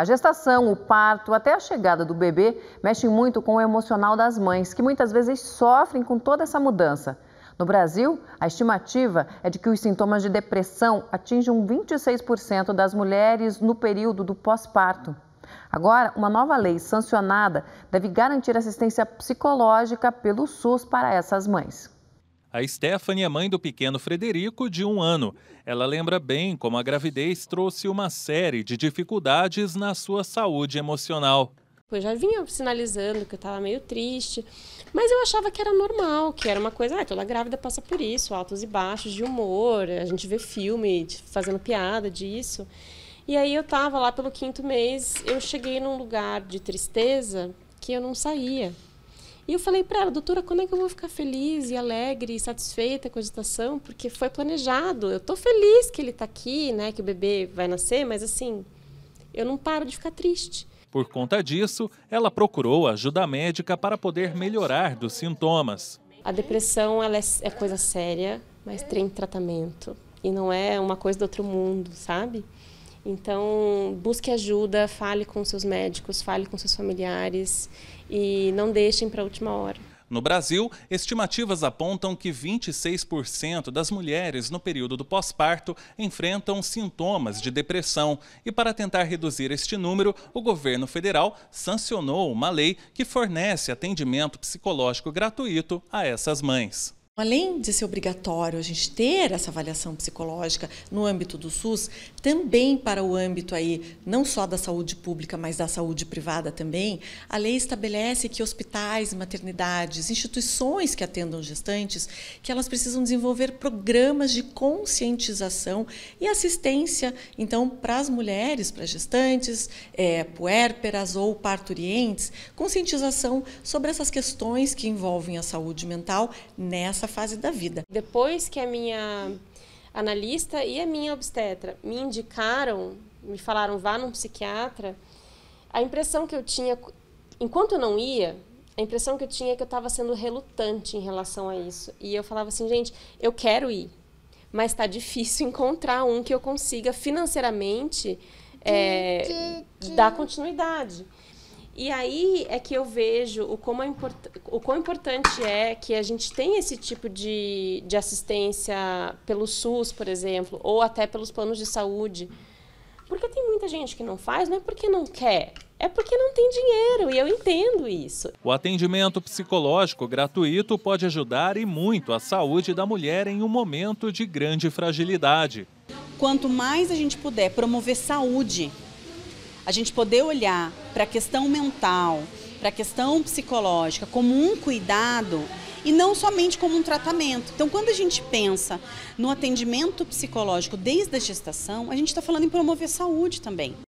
A gestação, o parto, até a chegada do bebê mexem muito com o emocional das mães, que muitas vezes sofrem com toda essa mudança. No Brasil, a estimativa é de que os sintomas de depressão atingem 26% das mulheres no período do pós-parto. Agora, uma nova lei sancionada deve garantir assistência psicológica pelo SUS para essas mães. A Stephanie é mãe do pequeno Frederico, de um ano. Ela lembra bem como a gravidez trouxe uma série de dificuldades na sua saúde emocional. Eu já vinha sinalizando que eu estava meio triste, mas eu achava que era normal, que era uma coisa, ah, toda grávida passa por isso, altos e baixos de humor, a gente vê filme fazendo piada disso. E aí eu estava lá pelo quinto mês, eu cheguei num lugar de tristeza que eu não saía. E eu falei para ela, doutora, quando é que eu vou ficar feliz e alegre e satisfeita com a agitação? Porque foi planejado. Eu tô feliz que ele tá aqui, né, que o bebê vai nascer, mas assim, eu não paro de ficar triste. Por conta disso, ela procurou ajuda médica para poder melhorar dos sintomas. A depressão ela é, é coisa séria, mas tem tratamento. E não é uma coisa do outro mundo, sabe? Então, busque ajuda, fale com seus médicos, fale com seus familiares e não deixem para a última hora. No Brasil, estimativas apontam que 26% das mulheres no período do pós-parto enfrentam sintomas de depressão. E para tentar reduzir este número, o governo federal sancionou uma lei que fornece atendimento psicológico gratuito a essas mães. Além de ser obrigatório a gente ter essa avaliação psicológica no âmbito do SUS, também para o âmbito aí não só da saúde pública, mas da saúde privada também, a lei estabelece que hospitais, maternidades, instituições que atendam gestantes, que elas precisam desenvolver programas de conscientização e assistência, então, para as mulheres, para gestantes, é, puérperas ou parturientes, conscientização sobre essas questões que envolvem a saúde mental nessa fase da vida. Depois que a minha analista e a minha obstetra me indicaram, me falaram vá num psiquiatra, a impressão que eu tinha, enquanto eu não ia, a impressão que eu tinha é que eu estava sendo relutante em relação a isso. E eu falava assim, gente, eu quero ir, mas está difícil encontrar um que eu consiga financeiramente é, dar continuidade. E aí é que eu vejo o, como é import, o quão importante é que a gente tenha esse tipo de, de assistência pelo SUS, por exemplo, ou até pelos planos de saúde. Porque tem muita gente que não faz, não é porque não quer, é porque não tem dinheiro, e eu entendo isso. O atendimento psicológico gratuito pode ajudar e muito a saúde da mulher em um momento de grande fragilidade. Quanto mais a gente puder promover saúde a gente poder olhar para a questão mental, para a questão psicológica como um cuidado e não somente como um tratamento. Então, quando a gente pensa no atendimento psicológico desde a gestação, a gente está falando em promover saúde também.